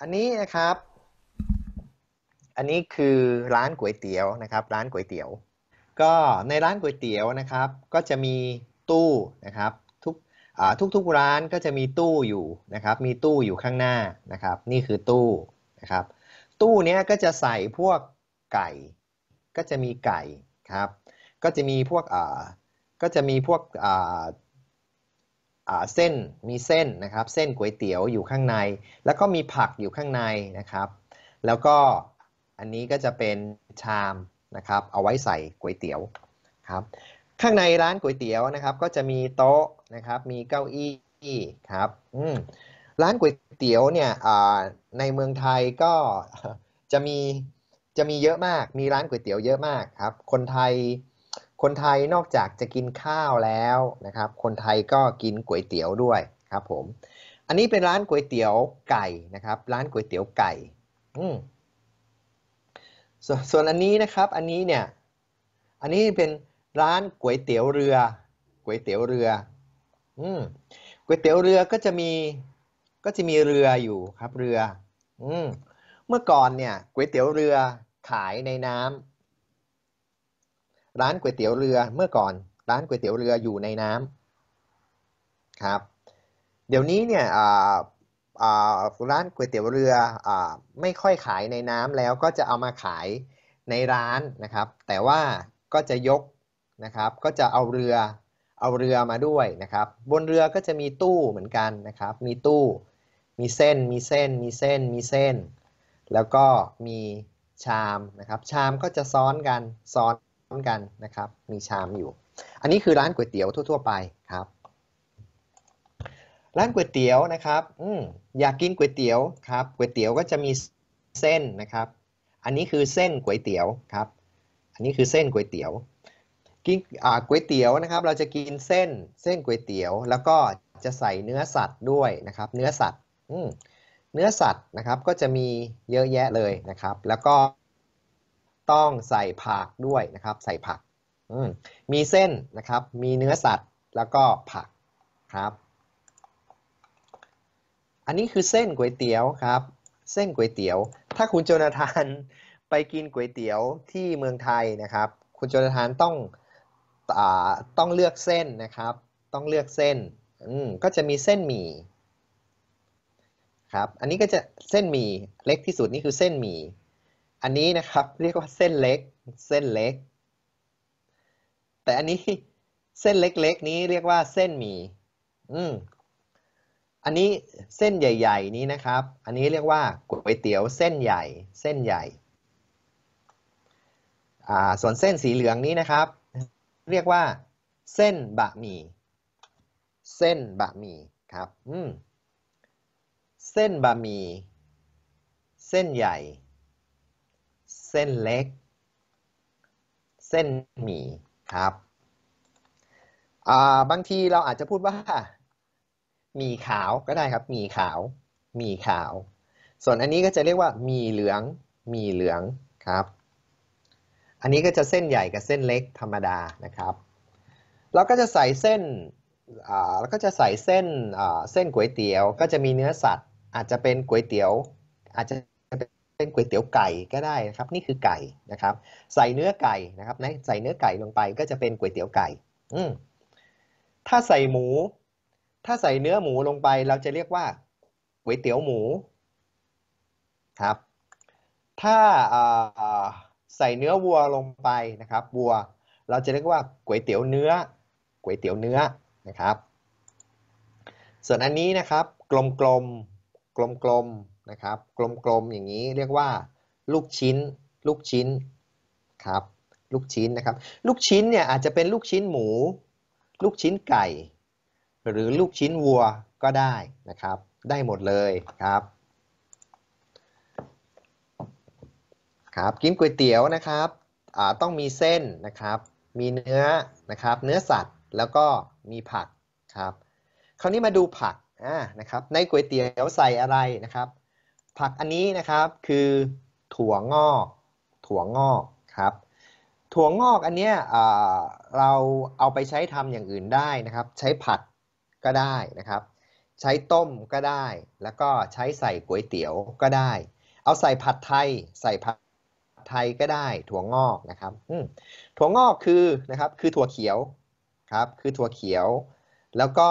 อันนี้นะครับ อันนี้คือร้านก๋วยเตี๋ยวนะครับ ร้านก๋วยเตี๋ยว ก็ในร้านก๋วยเตี๋ยวนะครับก็จะมีตู้นะครับทุกทุกๆร้านก็จะมีตู้อยู่นะครับมีตู้อยู่ข้างหน้านะครับนี่คือตู้นะครับตู้เนี้ยก็จะใส่พวกไก่ ก็จะมีไก่ครับก็จะมีพวกอ่าก็จะมีพวกอ่าเส้นมีเส้นนะครับเส้นก๋วยเตี๋ยวอยู่ข้างใน แล้วก็มีผักอยู่ข้างในนะครับ แล้วก็อันนี้ก็จะเป็นชามนะครับเอาไว้ใส่ก๋วยเตี๋ยวครับข้างในร้านก๋วยเตี๋ยวนะครับก็จะมีโต๊ะนะครับ มีเก้าอี้ครับร้านก๋วยเตี๋ยวเนี่ยในเมืองไทยก็จะมีจะมีเยอะมาก มีร้านก๋วยเตี๋ยวเยอะมากครับ คนไทยคนไทยนอกจากจะกินข้าวแล้วนะครับ คนไทยก็กินก๋วยเตี๋ยวด้วยครับผม อันนี้เป็นร้านก๋วยเตี๋ยวไก่นะครับ ร้านก๋วยเตี๋ยวไก่สส่วนอันนี้นะครับ อันนี้เนี่ย อันนี้เป็นร้านก๋วยเตี๋ยวเรือ ก๋วยเตี๋ยวเรืออก๋วยเตี๋ยวเรือก็จะมีก็จะมีเรืออยู่ครับเรืออืเมื่อก่อนเนี่ยก๋วยเตี๋ยวเรือขายในน้ำร้านก๋วยเตี๋ยวเรือเมื่อก่อนร้านก๋วยเตี๋ยวเรืออยู่ในน้ำครับเดี๋ยวนี้เนี่ยร้านก๋วยเตี๋ยวเรืออไม่ค่อยขายในน้ำแล้วก็จะเอามาขายในร้านนะครับแต่ว่าก็จะยกนะครับก็จะเอาเรือเอาเรือมาด้วยนะครับบนเรือก็จะมีตู้เหมือนกันนะครับมีตู้มีเส้นมีเส้นมีเส้นมีเส้น แล้วก็มีชามนะครับชามก็จะซ้อนกันซ้อนเหมือนกันนะครับมีชามอยู่ อันนี้คือร้านก๋วยเตี๋ยวทั่วๆไปครับ ร้านก๋วยเตี๋ยวนะครับอืมอยากกินก๋วยเตี๋ยวครับก๋วยเตี๋ยวก็จะมีเส้นนะครับ อันนี้คือเส้นก๋วยเตี๋ยวครับ อันนี้คือเส้นก๋วยเตี๋ยวกินก๋วยเตี๋ยวนะครับ เราจะกินเส้นเส้นก๋วยเตี๋ยว แล้วก็จะใส่เนื้อสัตว์ด้วยนะครับ เนื้อสัตว์เนื้อสัตว์นะครับก็จะมีเยอะแยะเลยนะครับ แล้วก็ต้องใส่ผักด้วยนะครับ ใส่ผัก มีเส้นนะครับ มีเนื้อสัตว์ แล้วก็ผักครับ อันนี้คือเส้นก๋วยเตี๋ยวครับ เส้นก๋วยเตี๋ยว ถ้าคุณโจนาธานไปกินก๋วยเตี๋ยวที่เมืองไทยนะครับ คุณโจนาธานต้องอต้องเลือกเส้นนะครับ ต้องเลือกเส้น ก็จะมีเส้นหมี่ครับ อันนี้ก็จะเส้นหมี่เล็กที่สุดนี่คือเส้นหมี่อันนี้นะครับเรียกว่าเส้นเล็กเส้นเล็ก แต่อันนี้เส้นเล็กๆนี้เรียกว่าเส้นหมี่อืมอันนี้เส้นใหญ่ๆนี้นะครับ อันนี้เรียกว่าก๋วยเตี๋ยวเส้นใหญ่เส้นใหญ่อ่าส่วนเส้นสีเหลืองนี้นะครับ เรียกว่า เส้นบะหมี่เส้นบะหมี่ครับอืมเส้นบะหมี่เส้นใหญ่เส้นเล็ก เส้นหมี่ครับบางทีเราอาจจะพูดว่าหมี่ขาวก็ได้ครับหมี่ขาวหมี่ขาว ส่วนอันนี้ก็จะเรียกว่าหมี่เหลืองหมี่เหลืองครับ อันนี้ก็จะเส้นใหญ่กับเส้นเล็กธรรมดานะครับ เราก็จะใส่เส้นแล้วก็จะใส่เส้นเส้นก๋วยเตี๋ยวก็จะมีเนื้อสัตว์ อาจจะเป็นก๋วยเตี๋ยวอาจจะเป็นก๋วยเตี๋ยวไก่ก็ได้นะครับนี่คือไก่นะครับ ใส่เนื้อไก่นะครับใส่เนื้อไก่ลงไปก็จะเป็นก๋วยเตี๋ยวไก่อืถ้าใส่หมู ถ้าใส่เนื้อหมูลงไปเราจะเรียกว่าก๋วยเตี๋ยวหมูครับถ้าใส่เนื้อวัวลงไปนะครับวัวเราจะเรียกว่าก๋วยเตี๋ยวเนื้อก๋วยเตี๋ยวเนื้อนะครับ ส่วนอันนี้นะครับ กลมๆกลมๆนะครับกลมๆอย่างนี้เรียกว่าลูกชิ้นลูกชิ้นครับ ลูกชิ้นนะครับ ลูกชิ้นเนี่ยอาจจะเป็นลูกชิ้นหมู ลูกชิ้นไก่ หรือลูกชิ้นวัวก็ได้นะครับ ได้หมดเลยครับ ครับกินก๋วยเตี๋ยวนะครับต้องมีเส้นนะครับ มีเนื้อนะครับ เนื้อสัตว์แล้วก็มีผักครับ คราวนี้มาดูผักนะครับ ในก๋วยเตี๋ยวใส่อะไรนะครับผักอันนี้นะครับคือถั่วงอก ถั่วงอกครับ ถั่วงอกอันเนี้ยเราเอาไปใช้ทำอย่างอื่นได้นะครับ ใช้ผัดก็ได้นะครับ ใช้ต้มก็ได้ แล้วก็ใช้ใส่ก๋วยเตี๋ยวก็ได้ เอาใส่ผัดไทย ใส่ผัดไทยก็ได้ ถั่วงอกนะครับถั่วงอกคือนะครับคือถั่วเขียวครับคือถั่วเขียว แล้วก็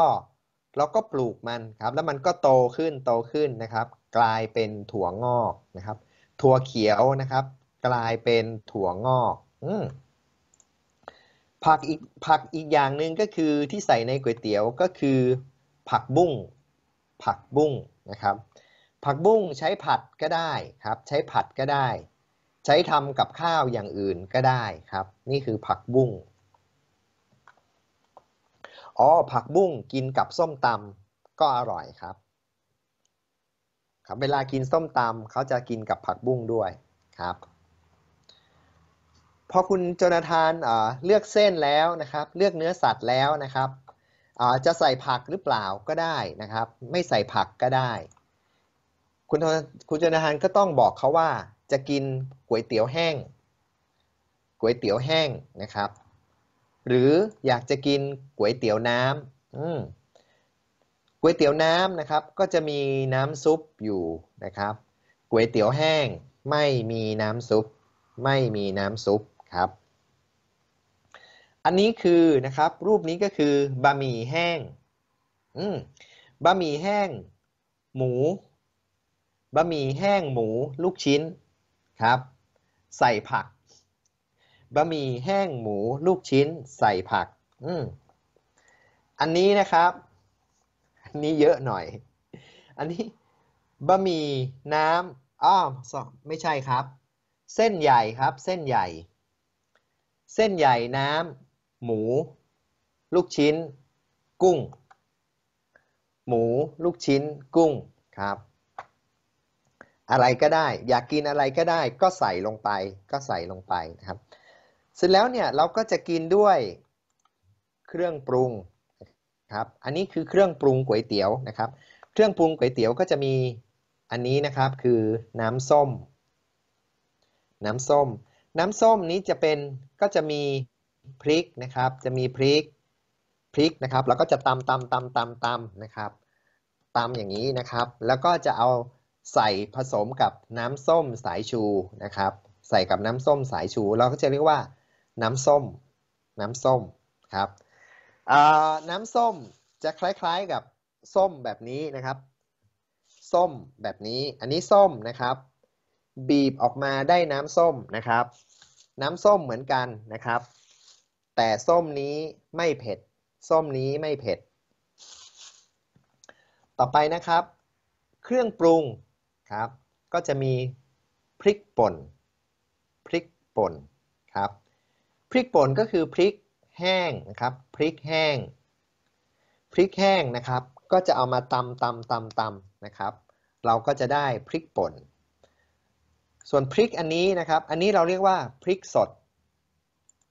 เราก็ปลูกมันครับ แล้วมันก็โตขึ้นโตขึ้นนะครับกลายเป็นถั่วงอกนะครับ ถั่วเขียวนะครับ กลายเป็นถั่วงอก อืผักอีกผักอีกอย่างหนึ่งก็คือที่ใส่ในก๋วยเตี๋ยวก็คือ ผักบุ้งผักบุ้งนะครับ ผักบุ้งใช้ผัดก็ได้ครับ ใช้ผัดก็ได้ ใช้ทำกับข้าวอย่างอื่นก็ได้ครับ นี่คือผักบุ้งอ๋อผักบุ้งกินกับส้มตำก็อร่อยครับครับเวลากินส้มตำเขาจะกินกับผักบุ้งด้วยครับพอคุณโจนาธานเลือกเส้นแล้วนะครับ เลือกเนื้อสัตว์แล้วนะครับจะใส่ผักหรือเปล่าก็ได้นะครับ ไม่ใส่ผักก็ได้ คุณคุณโจนาธานก็ต้องบอกเขาว่า จะกินก๋วยเตี๋ยวแห้งก๋วยเตี๋ยวแห้งนะครับ หรืออยากจะกินก๋วยเตี๋ยวน้ำก๋วยเตี๋ยวน้ำนะครับก็จะมีน้ำซุปอยู่นะครับก๋วยเตี๋ยวแห้งไม่มีน้ำซุป ไม่มีน้ำซุปครับ อันนี้คือนะครับรูปนี้ก็คือบะหมี่แห้งบะหมี่แห้ง หมูบะหมี่แห้งหมู ลูกชิ้นครับ ใส่ผักบะหมี่แห้งหมูลูกชิ้นใส่ผักอือันนี้นะครับอันนี้เยอะหน่อย อันนี้บะหมี่น้ำ อ้อไม่ใช่ครับ เส้นใหญ่ครับ เส้นใหญ่ เส้นใหญ่น้ำหมู ลูกชิ้น กุ้ง หมู ลูกชิ้น กุ้งครับ อะไรก็ได้อยากกินอะไรก็ได้ ก็ใส่ลงไปก็ใส่ลงไปนะครับ เสร็จแล้วเนี่ยเราก็จะกินด้วยเครื่องปรุงครับ อันนี้คือเครื่องปรุงก๋วยเตี๋ยวนะครับ เครื่องปรุงก๋วยเตี๋ยวก็จะมี อันนี้นะครับ คือน้ำส้ม น้ำส้ม น้ำส้มนี้จะเป็น ก็จะมีพริกนะครับ จะมีพริก พริกนะครับ แล้วก็จะตำตำตำตำตำนะครับตำอย่างนี้นะครับ แล้วก็จะเอาใส่ผสมกับน้ำส้มสายชูนะครับ ใส่กับน้ำส้ม สายชู เราก็จะเรียกว่า น้ำส้ม น้ำส้ม ครับน้ำส้มจะคล้ายๆกับส้มแบบนี้นะครับ ส้มแบบนี้ อันนี้ส้มนะครับ บีบออกมาได้น้ำส้มนะครับ น้ำส้มเหมือนกันนะครับ แต่ส้มนี้ไม่เผ็ด ส้มนี้ไม่เผ็ด ต่อไปนะครับ เครื่องปรุงครับ ก็จะมีพริกป่น พริกป่นครับ พริกป่นก็คือพริกแห้งนะครับพริกแห้งพริกแห้งนะครับ ก็จะเอามาตำตำตำตำนะครับ เราก็จะได้พริกป่น ส่วนพริกอันนี้นะครับอันนี้เราเรียกว่าพริกสด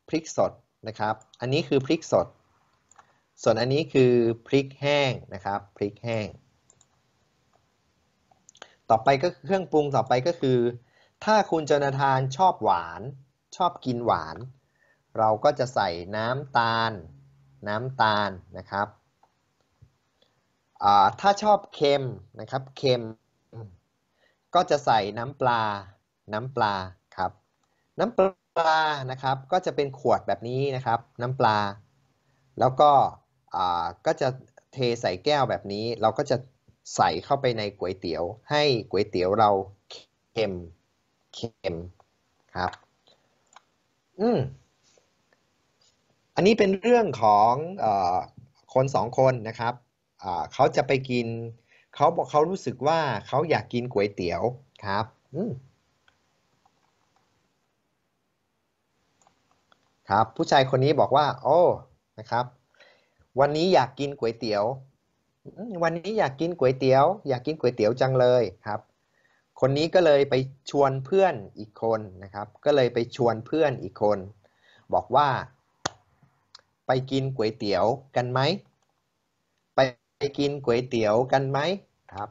พริกสดนะครับอันนี้คือพริกสด ส่วนอันนี้คือพริกแห้งนะครับพริกแห้ง ต่อไปก็เครื่องปรุงต่อไปก็คือถ้าคุณจนาทานชอบหวานชอบกินหวานเราก็จะใส่น้ำตาล น้ำตาลนะครับ ถ้าชอบเค็มนะครับ เค็ม ก็จะใส่น้ำปลา น้ำปลาครับ น้ำปลานะครับ ก็จะเป็นขวดแบบนี้นะครับ น้ำปลา แล้วก็ก็จะเทใส่แก้วแบบนี้ เราก็จะใส่เข้าไปในก๋วยเตี๋ยวให้ก๋วยเตี๋ยวเราเค็ม เค็มครับ อืมอันนี้เป็นเรื่องของอคนสองคนนะครับเขาจะไปกิน เขาบอกเขารู้สึกว่าเขาอยากกินก๋วยเตี๋ยวครับ ครับผู้ชายคนนี้บอกว่า โอ้นะครับ วันนี้อยากกินก๋วยเตี๋ยววันนี้อยากกินก๋วยเตี๋ยว อยากกินก๋วยเตี๋ยวจังเลยครับ คนนี้ก็เลยไปชวนเพื่อนอีกคนนะครับ ก็เลยไปชวนเพื่อนอีกคน บอกว่าไปกินก๋วยเตี๋ยวกันไหมไปกินก๋วยเตี๋ยวกันไหมครับ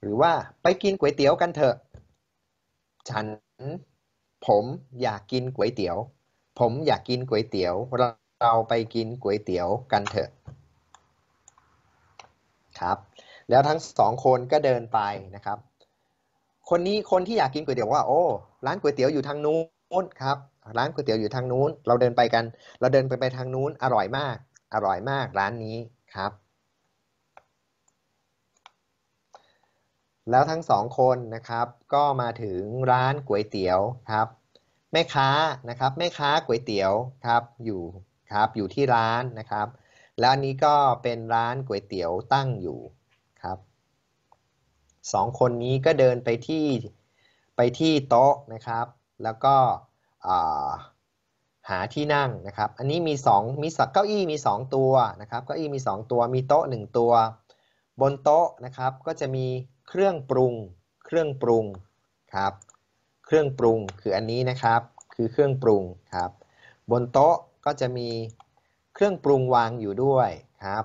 หรือว่าไปกินก๋วยเตี๋ยวกันเถอะ ฉัน ผมอยากกินก๋วยเตี๋ยว ผมอยากกินก๋วยเตี๋ยว เราเราไปกินก๋วยเตี๋ยวกันเถอะ ครับ แล้วทั้งสองคนก็เดินไปนะครับ คนนี้คนที่อยากกินก๋วยเตี๋ยวว่า โอ้ ร้านก๋วยเตี๋ยวอยู่ทางนู้นครับร้านก๋วยเตี๋ยวอยู่ทางนู้น เราเดินไปกัน เราเดินไปไปทางนู้น อร่อยมาก อร่อยมาก ร้านนี้ครับ แล้วทั้งสองคนนะครับ ก็มาถึงร้านก๋วยเตี๋ยวครับ แม่ค้านะครับ แม่ค้าก๋วยเตี๋ยวครับ อยู่ครับ อยู่ที่ร้านนะครับร้านนี้ก็เป็นร้านก๋วยเตี๋ยวตั้งอยู่ครับสองคนนี้ก็เดินไปที่ไปที่โต๊ะนะครับ แล้วก็หาที่นั่งนะครับ อันนี้มี2มีสักเก้าอี้มี2ตัวนะครับ เก้าอี้มี2ตัว มีโต๊ะ1 ตัว บนโต๊ะนะครับก็จะมีเครื่องปรุงเครื่องปรุงครับ เครื่องปรุงคืออันนี้นะครับ คือเครื่องปรุงครับ บนโต๊ะก็จะมีเครื่องปรุงวางอยู่ด้วยครับ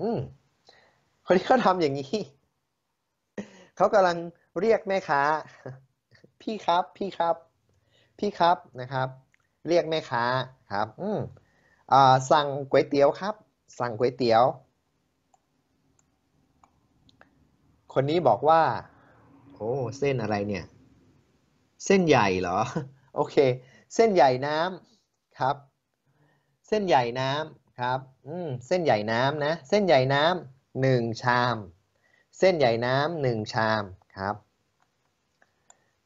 อืมคนที่เขาทำอย่างนี้เขากำลังเรียกแม่ค้า พี่ครับพี่ครับ พี่ครับนะครับ เรียกแม่ค้าครับ อืมอ่าสั่งก๋วยเตี๋ยวครับ สั่งก๋วยเตี๋ยวคนนี้บอกว่า โอ้เส้นอะไรเนี่ย เส้นใหญ่เหรอ โอเค เส้นใหญ่น้ำครับ เส้นใหญ่น้ำครับอืมเส้นใหญ่น้ำนะเส้นใหญ่น้ำหนึ่งชาม เส้นใหญ่น้ำหนึ่งชามครับ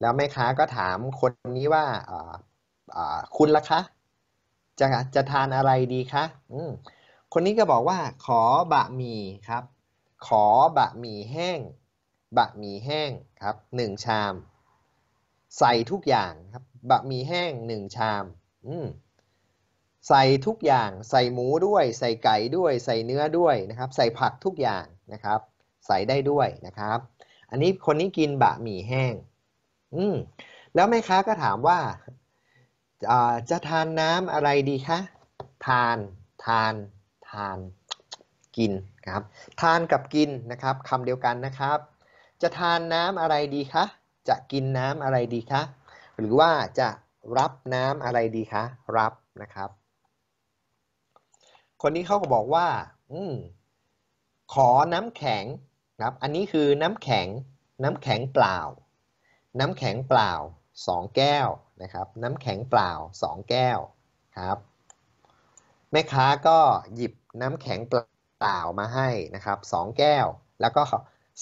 แล้วแม่ค้าก็ถามคนนี้ว่า คุณล่ะคะ จะจะทานอะไรดีคะคนนี้ก็บอกว่า ขอบะหมี่ครับ ขอบะหมี่แห้ง บะหมี่แห้งครับหนึ่งชาม ใส่ทุกอย่างครับ บะหมี่แห้งหนึ่งชาม ใส่ทุกอย่าง ใส่หมูด้วย ใส่ไก่ด้วย ใส่เนื้อด้วยนะครับ ใส่ผักทุกอย่างนะครับ ใส่ได้ด้วยนะครับ อันนี้คนนี้กินบะหมี่แห้งอืมแล้วแม่ค้าก็ถามว่าจะทานน้ำอะไรดีคะ ทาน ทาน ทาน กิน ครับ ทานกับกินนะครับคำเดียวกันนะครับ จะทานน้ำอะไรดีคะ จะกินน้ำอะไรดีคะ หรือว่าจะรับน้ำอะไรดีคะ รับ นะครับ คนนี้เขาก็บอกว่าอืมขอ น้ำแข็งครับ อันนี้คือน้ำแข็ง น้ำแข็งเปล่าน้ำแข็งเปล่า 2 แก้ว นะครับ น้ำแข็งเปล่า2แก้ว ครับ แม่ค้าก็หยิบน้ำแข็งเปล่ามาให้นะครับ2แก้ว แล้วก็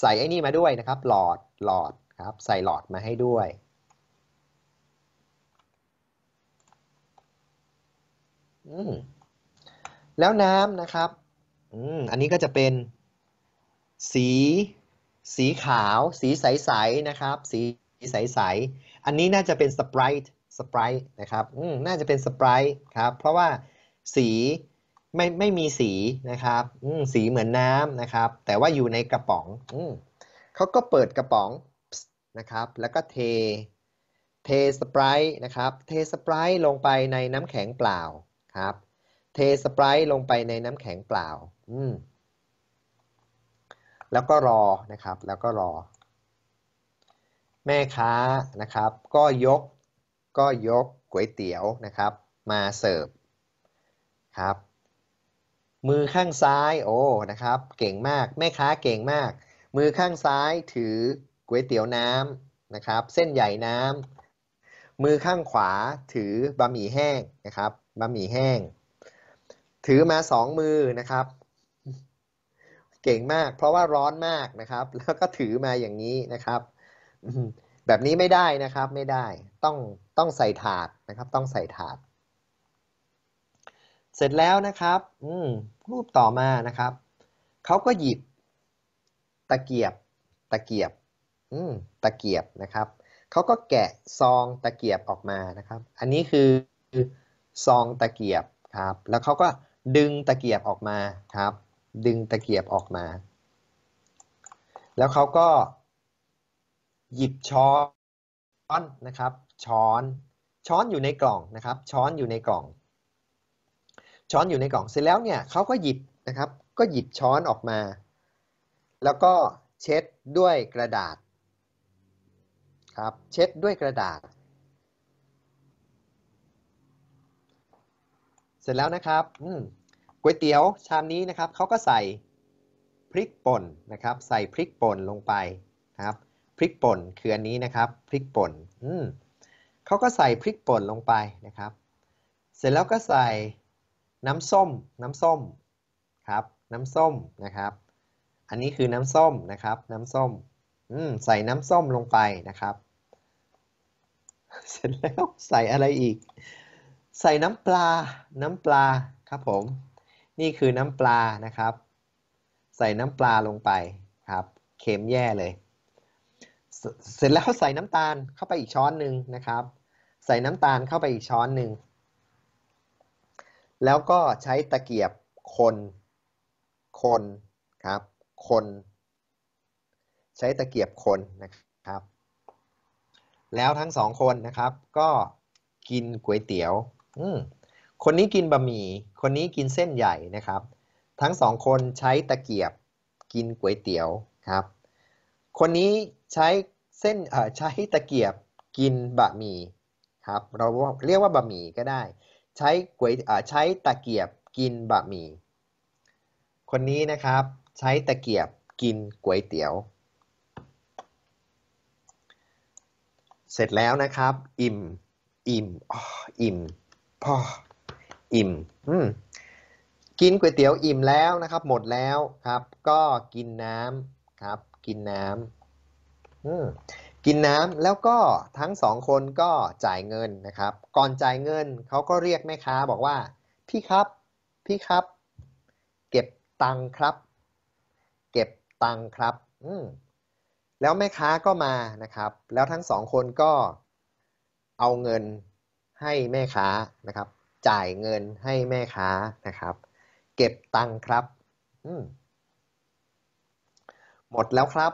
ใส่ไอ้นี่มาด้วยนะครับ หลอด หลอด ครับ ใส่หลอดมาให้ด้วย อืแล้วน้ำนะครับ อืม อันนี้ก็จะเป็นสี สีขาว สีใสๆ นะครับ สีสีใสๆอันนี้น่าจะเป็นสปรายสปรายนะครับอน่าจะเป็นสปรายครับเพราะว่าสีไม่ไม่มีสีนะครับสีเหมือนน้ำนะครับ แต่ว่าอยู่ในกระป๋องอเขาก็เปิดกระป๋องนะครับ แล้วก็เทเทสปรายนะครับเทสปรายลงไปในน้ำแข็งเปล่าครับ เทสปรายลงไปในน้ำแข็งเปล่า แล้วก็รอนะครับ แล้วก็รอแม่ค้านะครับก็ยก ก็ยกก๋วยเตี๋ยวนะครับมาเสิร์ฟครับ มือข้างซ้ายโอ้นะครับ เก่งมากแม่ค้าเก่งมาก มือข้างซ้ายถือก๋วยเตี๋ยวน้ำนะครับ เส้นใหญ่น้ำมือข้างขวาถือบะหมี่แห้งนะครับบะหมี่แห้ง ถือมาสองมือนะครับ เก่งมากเพราะว่าร้อนมากนะครับแล้วก็ถือมาอย่างนี้นะครับแบบนี้ไม่ได้นะครับไม่ได้ต้องต้องใส่ถาดนะครับ ต้องใส่ถาด เสร็จแล้วนะครับอืรูปต่อมานะครับเขาก็หยิบ ตะเกียบตะเกียบ อืตะเกียบนะครับเขาก็แกะซองตะเกียบออกมานะครับ อันนี้คือซองตะเกียบครับ แล้วเขาก็ดึงตะเกียบออกมาครับ ดึงตะเกียบออกมา แล้วเขาก็หยิบช้อนนะครับช้อนช้อนอยู่ในกล่องนะครับ ช้อนอยู่ในกล่อง ช้อนอยู่ในกล่องเสร็จแล้วเนี่ยเขาก็หยิบนะครับ ก็หยิบช้อนออกมา แล้วก็เช็ดด้วยกระดาษ ครับ เช็ดด้วยกระดาษ เสร็จแล้วนะครับก๋วยเตี๋ยวชามนี้นะครับเขาก็ใส่พริกป่นนะครับ ใส่พริกป่นลงไปนะครับพริกป่นคืออันนี้นะครับพริกป่นอืมเขาก็ใส่พริกป่นลงไปนะครับ เสร็จแล้วก็ใส่น้ำส้ม น้ำส้มครับ น้ำส้มนะครับ อันนี้คือน้ำส้มนะครับ น้ำส้มอืมใส่น้ำส้มลงไปนะครับ เสร็จแล้วใส่อะไรอีกใส่น้ำปลา น้ำปลาครับผม นี่คือน้ำปลานะครับ ใส่น้ำปลาลงไปครับเค็มแย่เลยเสร็จแล้วใส่น้ำตาลเข้าไปอีกช้อนหนึ่งนะครับ ใส่น้ำตาลเข้าไปอีกช้อนหนึ่งแล้วก็ใช้ตะเกียบคน คนครับ คน ใช้ตะเกียบคนนะครับ แล้วทั้งสองคนนะครับ ก็กินก๋วยเตี๋ยวคนนี้กินบะหมี่คนนี้กินเส้นใหญ่นะครับ ทั้งสองคนใช้ตะเกียบกินก๋วยเตี๋ยวครับคนนี้ใช้เส้นใช้ตะเกียบกินบะหมี่ครับ เราเรียกว่าบะหมี่ก็ได้ ใช้ก๋วยใช้ตะเกียบกินบะหมี่คนนี้นะครับใช้ตะเกียบกินก๋วยเตี๋ยวเสร็จแล้วนะครับ อิ่มอิ่มอ๋ออิ่มพ่ออิ่มอืมกินก๋วยเตี๋ยวอิ่มแล้วนะครับ หมดแล้วครับก็กินน้ำครับกินน้ำกินน้ำแล้วก็ทั้งสองคนก็จ่ายเงินนะครับ ก่อนจ่ายเงินเขาก็เรียกแม่ค้าบอกว่าพี่ครับพี่ครับ เก็บตังครับ เก็บตังครับแล้วแม่ค้าก็มานะครับ แล้วทั้งสองคนก็เอาเงินให้แม่ค้านะครับ จ่ายเงินให้แม่ค้านะครับ เก็บตังครับ อืหมดแล้วครับ